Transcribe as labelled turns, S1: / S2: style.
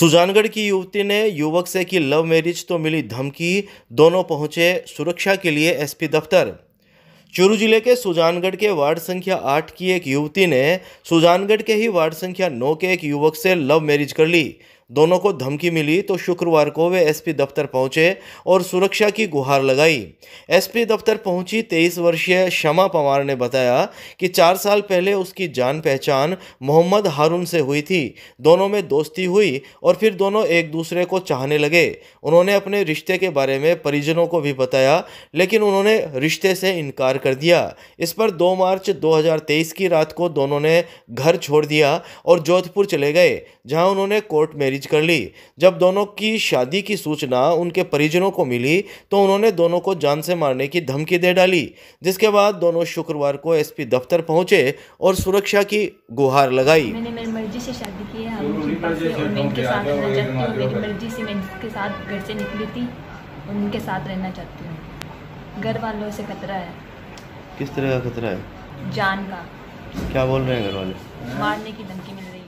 S1: सुजानगढ़ की युवती ने युवक से की लव मैरिज तो मिली धमकी दोनों पहुंचे सुरक्षा के लिए एसपी दफ्तर चूरू जिले के सुजानगढ़ के वार्ड संख्या आठ की एक युवती ने सुजानगढ़ के ही वार्ड संख्या नौ के एक युवक से लव मैरिज कर ली दोनों को धमकी मिली तो शुक्रवार को वे एसपी दफ्तर पहुंचे और सुरक्षा की गुहार लगाई एसपी दफ्तर पहुंची 23 वर्षीय शमा पवार ने बताया कि चार साल पहले उसकी जान पहचान मोहम्मद हारून से हुई थी दोनों में दोस्ती हुई और फिर दोनों एक दूसरे को चाहने लगे उन्होंने अपने रिश्ते के बारे में परिजनों को भी बताया लेकिन उन्होंने रिश्ते से इनकार कर दिया इस पर दो मार्च दो की रात को दोनों ने घर छोड़ दिया और जोधपुर चले गए जहाँ उन्होंने कोर्ट मेरी तजवीज़ कर ली जब दोनों की शादी की सूचना उनके परिजनों को मिली तो उन्होंने दोनों को जान से मारने की धमकी दे डाली जिसके बाद दोनों शुक्रवार को एसपी दफ्तर पहुंचे और सुरक्षा की गुहार लगाई
S2: मैंने मेरी मर्जी से शादी की है मेरी मर्जी से मैं इनके साथ घर से निकली थी और साथ रहना चाहती हूँ घर वालों से खतरा है
S3: किस तरह का खतरा है जान का क्या बोल रहे हैं घर वाले
S2: मारने की धमकी मिल रही है